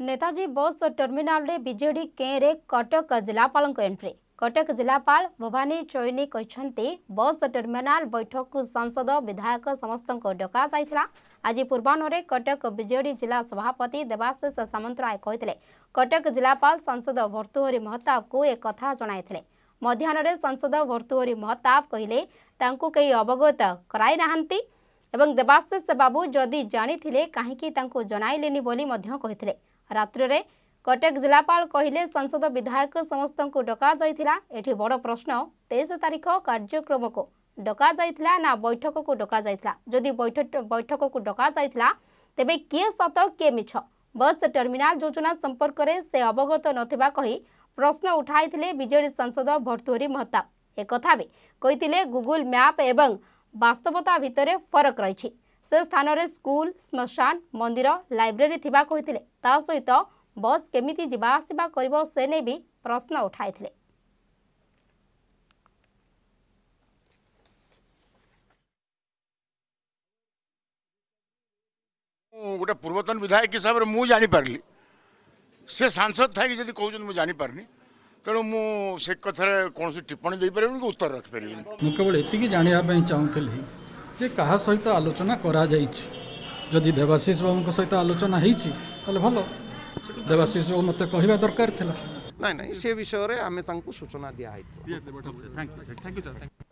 नेताजी बस टर्मिनाल विजेडी के कटक जिलापाल एंट्री कटक जिलापाल भवानी चैनी कहते बस टर्मिनाल बैठक को सांसद विधायक समस्त को डक जाता आज पूर्वाहन कटक विजे जिला सभापति देवाशिष सामंतराय कहते कटक जिलापाल सांसद भर्तुहरी महताब को एक जन मध्यान सांसद भर्तुहरी महताब कहले कई अवगत कराई ना एवं देवाशिष बाबू जदि जानी कहीं जनइले बोली ରାତ୍ରିରେ କଟକ ଜିଲ୍ଲାପାଳ କହିଲେ ସଂସଦ ବିଧାୟକ ସମସ୍ତଙ୍କୁ ଡକାଯାଇଥିଲା ଏଠି ବଡ଼ ପ୍ରଶ୍ନ ତେଇଶ ତାରିଖ କାର୍ଯ୍ୟକ୍ରମକୁ ଡକାଯାଇଥିଲା ନା ବୈଠକକୁ ଡକାଯାଇଥିଲା ଯଦି ବୈଠକକୁ ଡକାଯାଇଥିଲା ତେବେ କିଏ ସତ କିଏ ମିଛ ବସ୍ ଟର୍ମିନାଲ ଯୋଜନା ସମ୍ପର୍କରେ ସେ ଅବଗତ ନଥିବା କହି ପ୍ରଶ୍ନ ଉଠାଇଥିଲେ ବିଜେଡି ସାଂସଦ ଭର୍ତ୍ତୁହରି ମହତାବ ଏକଥା ବି କହିଥିଲେ ଗୁଗୁଲ ମ୍ୟାପ୍ ଏବଂ ବାସ୍ତବତା ଭିତରେ ଫରକ ରହିଛି ସେ ସ୍ଥାନରେ ସ୍କୁଲ ଶ୍ମଶାନ ମନ୍ଦିର ଲାଇବ୍ରେରୀ ଥିବା କହିଥିଲେ ତା ସହିତ ବସ୍ କେମିତି ଯିବା ଆସିବା କରିବ ସେ ନେଇ ବି ପ୍ରଶ୍ନ ଉଠାଇଥିଲେ ଗୋଟେ ପୂର୍ବତନ ବିଧାୟକ ହିସାବରେ ମୁଁ ଜାଣିପାରିଲି ସେ ସାଂସଦ ଥାଇକି ଯଦି କହୁଛନ୍ତି ମୁଁ ଜାଣିପାରୁନି ତେଣୁ ମୁଁ ସେ କଥାରେ କୌଣସି ଟିପ୍ପଣୀ ଦେଇପାରିବିନି କି ଉତ୍ତର ରଖିପାରିବିନି ମୁଁ କେବଳ ଏତିକି ଜାଣିବା ପାଇଁ ଚାହୁଁଥିଲି যে কাহা সহ আলোচনা করা যাইছি যদি দেবাশিষ বাবুଙ୍କ সহ আলোচনা হয়েছি তাহলে ভালো দেবাশিষ বাবু মতো কহা দরকার ଥିଲା ନାଇଁ সে বিষয়ে আমি ଆମେ সূচনা দিয়া ଦିଆହେଇଥିଲା